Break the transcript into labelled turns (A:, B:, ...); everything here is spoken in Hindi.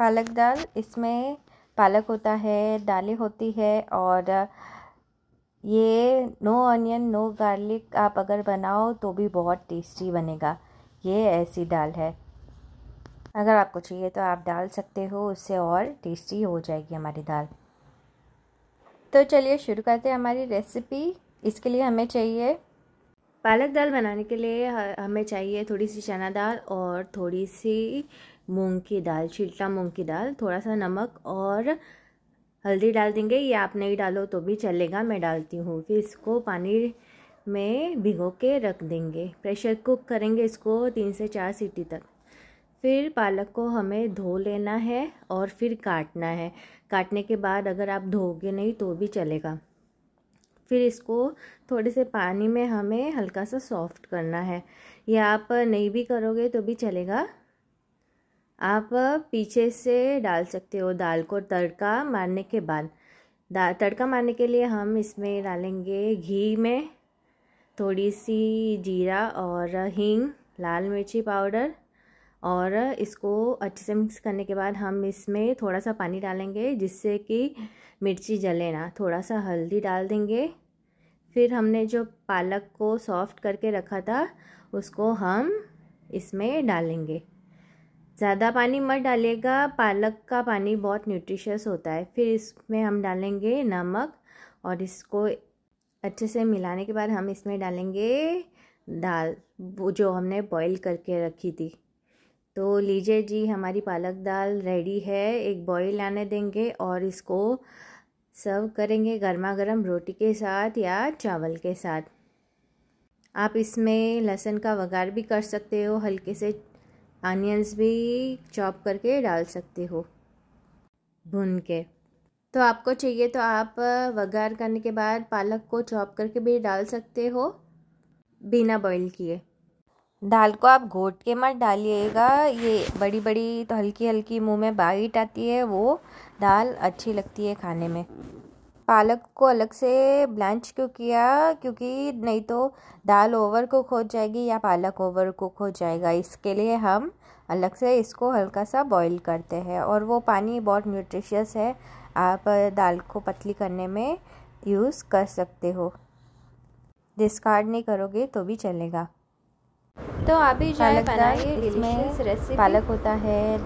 A: पालक दाल इसमें पालक होता है दालें होती है और ये नो अनियन नो गार्लिक आप अगर बनाओ तो भी बहुत टेस्टी बनेगा ये ऐसी दाल है अगर आपको चाहिए तो आप डाल सकते हो उससे और टेस्टी हो जाएगी हमारी दाल तो चलिए शुरू करते हैं हमारी रेसिपी इसके लिए हमें चाहिए पालक दाल बनाने के लिए हमें चाहिए थोड़ी सी चना दाल और थोड़ी सी मूंग की दाल छिलटा मूंग की दाल थोड़ा सा नमक और हल्दी डाल देंगे या आप नहीं डालो तो भी चलेगा मैं डालती हूँ फिर इसको पानी में भिगो के रख देंगे प्रेशर कुक करेंगे इसको तीन से चार सीटी तक फिर पालक को हमें धो लेना है और फिर काटना है काटने के बाद अगर आप धोगे नहीं तो भी चलेगा फिर इसको थोड़े से पानी में हमें हल्का सा सॉफ्ट करना है या आप नहीं भी करोगे तो भी चलेगा आप पीछे से डाल सकते हो दाल को तड़का मारने के बाद तड़का मारने के लिए हम इसमें डालेंगे घी में थोड़ी सी जीरा और हींग लाल मिर्ची पाउडर और इसको अच्छे से मिक्स करने के बाद हम इसमें थोड़ा सा पानी डालेंगे जिससे कि मिर्ची जले ना थोड़ा सा हल्दी डाल देंगे फिर हमने जो पालक को सॉफ्ट करके रखा था उसको हम इसमें डालेंगे ज़्यादा पानी मत डालेगा पालक का पानी बहुत न्यूट्रिशियस होता है फिर इसमें हम डालेंगे नमक और इसको अच्छे से मिलाने के बाद हम इसमें डालेंगे दाल जो हमने बॉईल करके रखी थी तो लीजिए जी हमारी पालक दाल रेडी है एक बॉईल आने देंगे और इसको सर्व करेंगे गर्मा गर्म रोटी के साथ या चावल के साथ आप इसमें लहसुन का वगार भी कर सकते हो हल्के से आनियंस भी चॉप करके डाल सकते हो भून के तो आपको चाहिए तो आप वगार करने के बाद पालक को चॉप करके भी डाल सकते हो बिना बॉईल किए दाल को आप घोट के मत डालिएगा ये बड़ी बड़ी तो हल्की हल्की मुंह में बाइट आती है वो दाल अच्छी लगती है खाने में पालक को अलग से ब्लांच क्यों किया क्योंकि नहीं तो दाल ओवर कुक हो जाएगी या पालक ओवर कुक हो जाएगा इसके लिए हम अलग से इसको हल्का सा बॉईल करते हैं और वो पानी बहुत न्यूट्रिशियस है आप दाल को पतली करने में यूज़ कर सकते हो डिस्कार्ड नहीं करोगे तो भी चलेगा तो अभी जो है पालक होता है